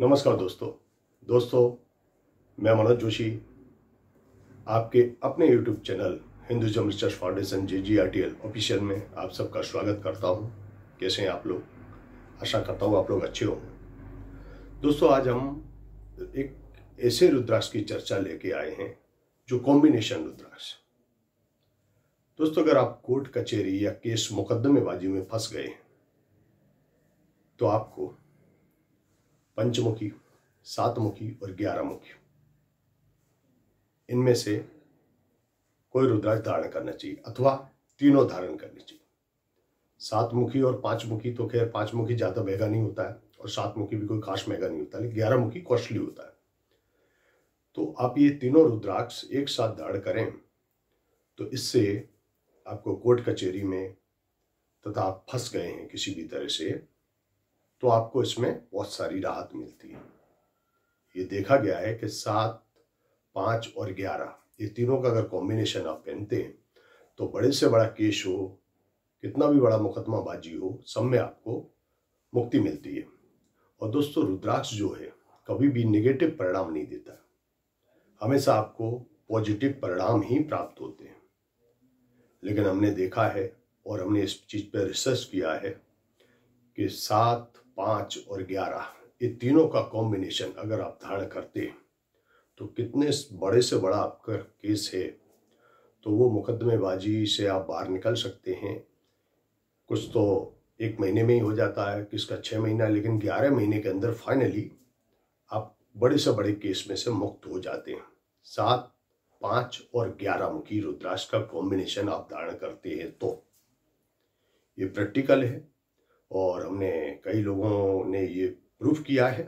नमस्कार दोस्तों दोस्तों मैं मनोज जोशी आपके अपने YouTube channel Hinduism research foundation J G R T L official में आप सबका स्वागत करता हूं कैसे हैं आप लोग आशा करता हूं आप लोग अच्छे होंगे दोस्तों आज हम एक ऐसे रुद्राक्ष की चर्चा लेके आए हैं जो कॉम्बिनेशन रुद्राक्ष दोस्तों अगर आप कोर्ट कचहरी या केस मुकदमेबाजी में फंस गए तो आपको पंचमुखी सातमुखी और ग्यारह मुखी इनमें से कोई रुद्राक्ष धारण करना चाहिए अथवा तीनों धारण करनी चाहिए सात मुखी और पांच मुखी तो खैर पांच मुखी ज्यादा महंगा नहीं होता है और सात मुखी भी कोई खास महंगा नहीं होता लेकिन ग्यारह मुखी कॉस्टली होता है तो आप ये तीनों रुद्राक्ष एक साथ धारण करें तो इससे आपको कोर्ट कचहरी में तथा आप फंस गए हैं किसी भी तरह से तो आपको इसमें बहुत सारी राहत मिलती है ये देखा गया है कि सात पांच और ग्यारह ये तीनों का अगर कॉम्बिनेशन आप पहनते हैं तो बड़े से बड़ा केस हो कितना भी बड़ा मुकदमाबाजी हो सब में आपको मुक्ति मिलती है और दोस्तों रुद्राक्ष जो है कभी भी नेगेटिव परिणाम नहीं देता हमेशा आपको पॉजिटिव परिणाम ही प्राप्त होते हैं लेकिन हमने देखा है और हमने इस चीज़ पर रिसर्च किया है कि सात पाँच और ग्यारह ये तीनों का कॉम्बिनेशन अगर आप धारण करते तो कितने बड़े से बड़ा आपका केस है तो वो मुकदमेबाजी से आप बाहर निकल सकते हैं कुछ तो एक महीने में ही हो जाता है किसका छः महीना लेकिन ग्यारह महीने के अंदर फाइनली आप बड़े से बड़े केस में से मुक्त हो जाते हैं सात पाँच और ग्यारह मुखी रुद्राक्ष का कॉम्बिनेशन आप धारण करते हैं तो ये प्रैक्टिकल है और हमने कई लोगों ने ये प्रूफ किया है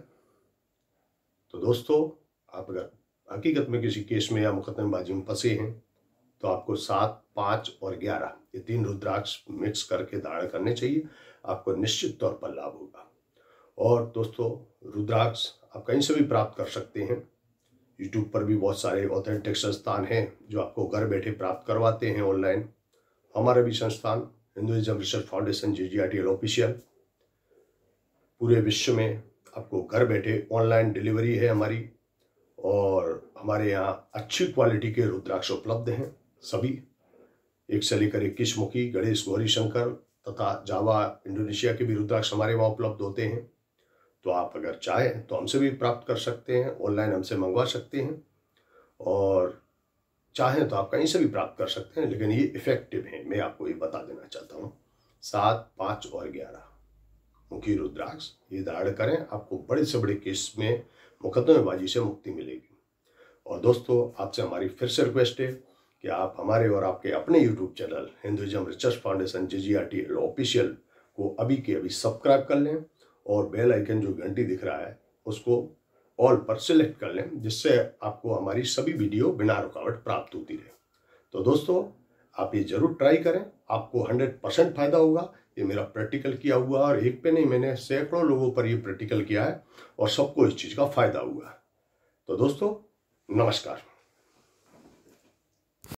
तो दोस्तों आप अगर हकीकत में किसी केस में या मुकदमेबाजी में फंसे हैं तो आपको सात पाँच और ग्यारह ये तीन रुद्राक्ष मिक्स करके धारण करने चाहिए आपको निश्चित तौर पर लाभ होगा और दोस्तों रुद्राक्ष आप कहीं से भी प्राप्त कर सकते हैं यूट्यूब पर भी बहुत सारे ऑथेंटिक संस्थान हैं जो आपको घर बैठे प्राप्त करवाते हैं ऑनलाइन हमारे भी संस्थान Hinduism research foundation G G R T L official पूरे विश्व में आपको घर बैठे ऑनलाइन डिलीवरी है हमारी और हमारे यहाँ अच्छी क्वालिटी के रुद्राक्ष उपलब्ध हैं सभी एक से लेकर इक्कीस मुखी गणेश गौरी शंकर तथा जावा इंडोनेशिया के भी रुद्राक्ष हमारे वहाँ उपलब्ध होते हैं तो आप अगर चाहें तो हमसे भी प्राप्त कर सकते हैं ऑनलाइन हमसे मंगवा सकते हैं और चाहें तो आप कहीं से भी प्राप्त कर सकते हैं लेकिन ये इफेक्टिव है मैं आपको ये बता देना चाहता हूँ सात पाँच और ग्यारह मुखी रुद्राक्ष ये धारण करें आपको बड़े से बड़े केस में मुकदमेबाजी से मुक्ति मिलेगी और दोस्तों आपसे हमारी फिर से रिक्वेस्ट है कि आप हमारे और आपके अपने YouTube channel Hinduism research foundation J G R T L official को अभी के अभी सब्सक्राइब कर लें और बेल आइकन जो घंटी दिख रहा है उसको ऑल पर सिलेक्ट कर लें जिससे आपको हमारी सभी वीडियो बिना रुकावट प्राप्त होती रहे तो दोस्तों आप ये जरूर ट्राई करें आपको 100 परसेंट फायदा होगा ये मेरा प्रैक्टिकल किया हुआ और एक पे नहीं मैंने सैकड़ों लोगों पर ये प्रैक्टिकल किया है और सबको इस चीज़ का फायदा हुआ है तो दोस्तों नमस्कार